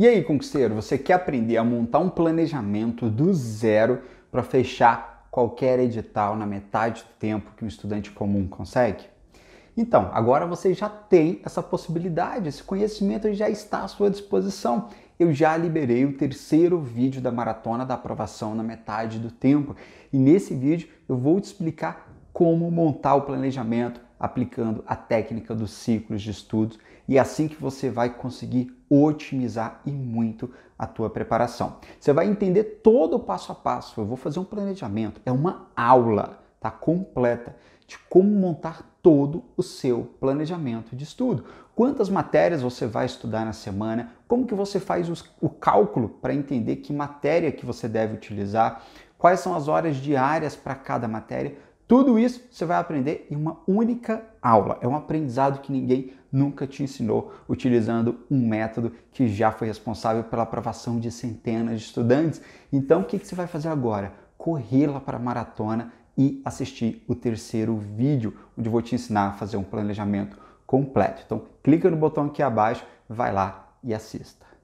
E aí, conquisteiro, você quer aprender a montar um planejamento do zero para fechar qualquer edital na metade do tempo que um estudante comum consegue? Então, agora você já tem essa possibilidade, esse conhecimento já está à sua disposição. Eu já liberei o terceiro vídeo da maratona da aprovação na metade do tempo. E nesse vídeo eu vou te explicar como montar o planejamento, aplicando a técnica dos ciclos de estudos e é assim que você vai conseguir otimizar e muito a tua preparação. Você vai entender todo o passo a passo. Eu vou fazer um planejamento, é uma aula, tá completa de como montar todo o seu planejamento de estudo. Quantas matérias você vai estudar na semana? Como que você faz os, o cálculo para entender que matéria que você deve utilizar? Quais são as horas diárias para cada matéria? Tudo isso você vai aprender em uma única aula. É um aprendizado que ninguém nunca te ensinou, utilizando um método que já foi responsável pela aprovação de centenas de estudantes. Então, o que você vai fazer agora? Correr lá para a maratona e assistir o terceiro vídeo, onde eu vou te ensinar a fazer um planejamento completo. Então, clica no botão aqui abaixo, vai lá e assista.